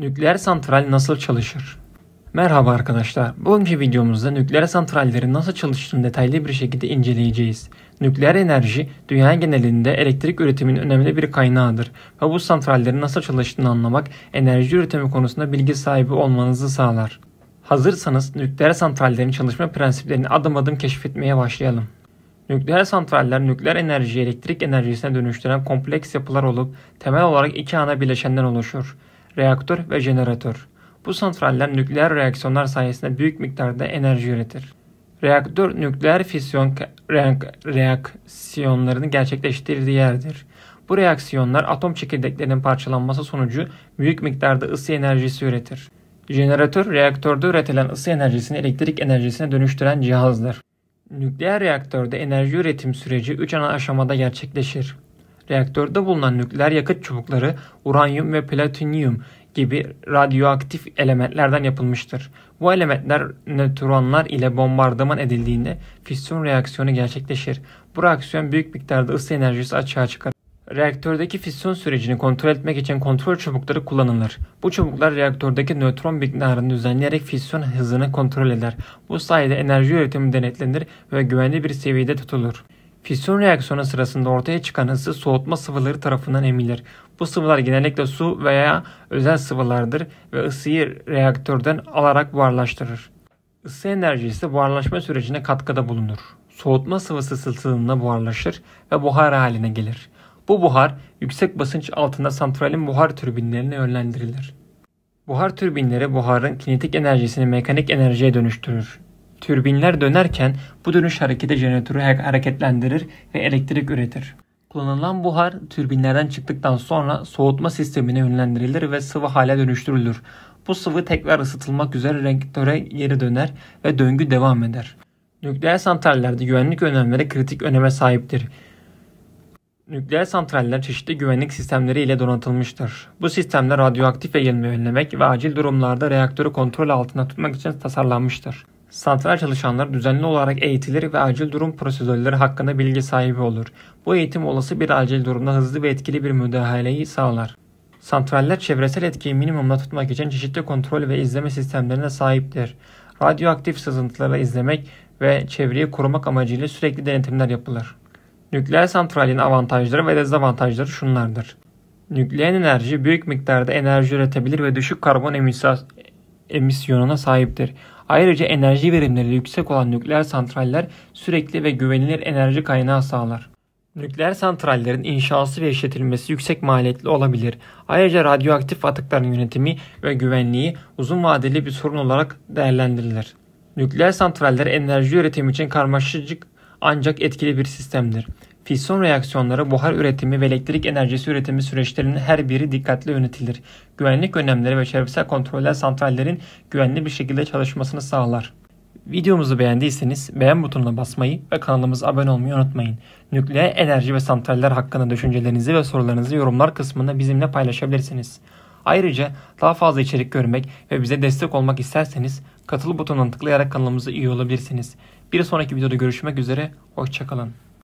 Nükleer santral nasıl çalışır? Merhaba arkadaşlar. Bugünkü videomuzda nükleer santrallerin nasıl çalıştığını detaylı bir şekilde inceleyeceğiz. Nükleer enerji dünya genelinde elektrik üretiminin önemli bir kaynağıdır ve bu santrallerin nasıl çalıştığını anlamak enerji üretimi konusunda bilgi sahibi olmanızı sağlar. Hazırsanız nükleer santrallerin çalışma prensiplerini adım adım keşfetmeye başlayalım. Nükleer santraller nükleer enerjiyi elektrik enerjisine dönüştüren kompleks yapılar olup temel olarak iki ana bileşenden oluşur reaktör ve jeneratör. Bu santraller nükleer reaksiyonlar sayesinde büyük miktarda enerji üretir. Reaktör nükleer fisyon reak reaksiyonlarının gerçekleştirdiği yerdir. Bu reaksiyonlar atom çekirdeklerinin parçalanması sonucu büyük miktarda ısı enerjisi üretir. Jeneratör reaktörde üretilen ısı enerjisini elektrik enerjisine dönüştüren cihazdır. Nükleer reaktörde enerji üretim süreci 3 ana aşamada gerçekleşir reaktörde bulunan nükleer yakıt çubukları uranyum ve platinyum gibi radyoaktif elementlerden yapılmıştır. Bu elementler nötronlar ile bombardıman edildiğinde fisyon reaksiyonu gerçekleşir. Bu reaksiyon büyük miktarda ısı enerjisi açığa çıkar. Reaktördeki fisyon sürecini kontrol etmek için kontrol çubukları kullanılır. Bu çubuklar reaktördeki nötron miktarını düzenleyerek fisyon hızını kontrol eder. Bu sayede enerji üretimi denetlenir ve güvenli bir seviyede tutulur. Fisyon reaksiyonu sırasında ortaya çıkan hızı soğutma sıvıları tarafından emilir. Bu sıvılar genellikle su veya özel sıvılardır ve ısıyı reaktörden alarak buharlaştırır. Isı enerjisi buharlaşma sürecine katkıda bulunur. Soğutma sıvısı sısıldığında buharlaşır ve buhar haline gelir. Bu buhar yüksek basınç altında santralin buhar türbinlerine yönlendirilir. Buhar türbinleri buharın kinetik enerjisini mekanik enerjiye dönüştürür. Türbinler dönerken bu dönüş hareketi jeneratörü hareketlendirir ve elektrik üretir. Kullanılan buhar türbinlerden çıktıktan sonra soğutma sistemine yönlendirilir ve sıvı hale dönüştürülür. Bu sıvı tekrar ısıtılmak üzere reaktöre geri döner ve döngü devam eder. Nükleer santrallerde güvenlik önlemleri kritik öneme sahiptir. Nükleer santraller çeşitli güvenlik sistemleri ile donatılmıştır. Bu sistemler radyoaktif yayılmayı önlemek ve acil durumlarda reaktörü kontrol altında tutmak için tasarlanmıştır. Santral çalışanları düzenli olarak eğitilir ve acil durum prosedürleri hakkında bilgi sahibi olur. Bu eğitim olası bir acil durumda hızlı ve etkili bir müdahaleyi sağlar. Santraller çevresel etkiyi minimumda tutmak için çeşitli kontrol ve izleme sistemlerine sahiptir. Radyoaktif sızıntıları izlemek ve çevreyi korumak amacıyla sürekli denetimler yapılır. Nükleer santralin avantajları ve dezavantajları şunlardır. Nükleer enerji büyük miktarda enerji üretebilir ve düşük karbon emisyon emisyonuna sahiptir. Ayrıca enerji verimleri yüksek olan nükleer santraller sürekli ve güvenilir enerji kaynağı sağlar. Nükleer santrallerin inşası ve işletilmesi yüksek maliyetli olabilir. Ayrıca radyoaktif atıkların yönetimi ve güvenliği uzun vadeli bir sorun olarak değerlendirilir. Nükleer santraller enerji üretimi için karmaşıcık ancak etkili bir sistemdir. Fisyon reaksiyonları buhar üretimi ve elektrik enerjisi üretimi süreçlerinin her biri dikkatle yönetilir. Güvenlik önlemleri ve çevresel kontroller santrallerin güvenli bir şekilde çalışmasını sağlar. Videomuzu beğendiyseniz beğen butonuna basmayı ve kanalımıza abone olmayı unutmayın. Nükleer enerji ve santraller hakkında düşüncelerinizi ve sorularınızı yorumlar kısmında bizimle paylaşabilirsiniz. Ayrıca daha fazla içerik görmek ve bize destek olmak isterseniz katıl butonuna tıklayarak kanalımıza üye olabilirsiniz. Bir sonraki videoda görüşmek üzere, hoşçakalın.